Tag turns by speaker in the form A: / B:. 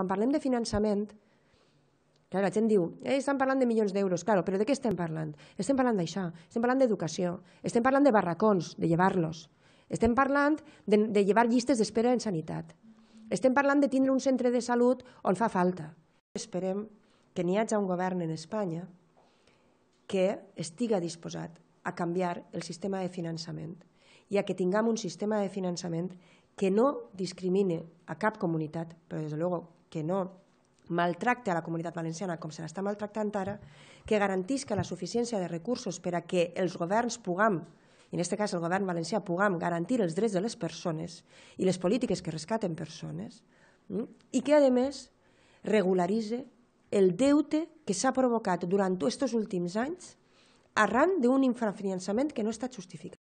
A: quan parlem de finançament, clar, la gent diu, eh, estan parlant de milions d'euros, claro, però de què estem parlant? Estem parlant d'això, estem parlant d'educació, estem parlant de barracons, de llevar-los, estem parlant de, de llevar llistes d'espera en sanitat, estem parlant de tindre un centre de salut on fa falta. Esperem que n'hi hagi un govern en Espanya que estiga disposat a canviar el sistema de finançament i a que tinguem un sistema de finançament que no discrimine a cap comunitat, però des de luego que no maltracte a la comunitat valenciana com se l'està maltractant ara, que garantisca la suficiència de recursos per a que els governs puguem, en aquest cas el govern valencià, puguem garantir els drets de les persones i les polítiques que rescaten persones, mm, i que, a més, regularitze el deute que s'ha provocat durant aquests últims anys arran d'un infrafinançament que no està justificat.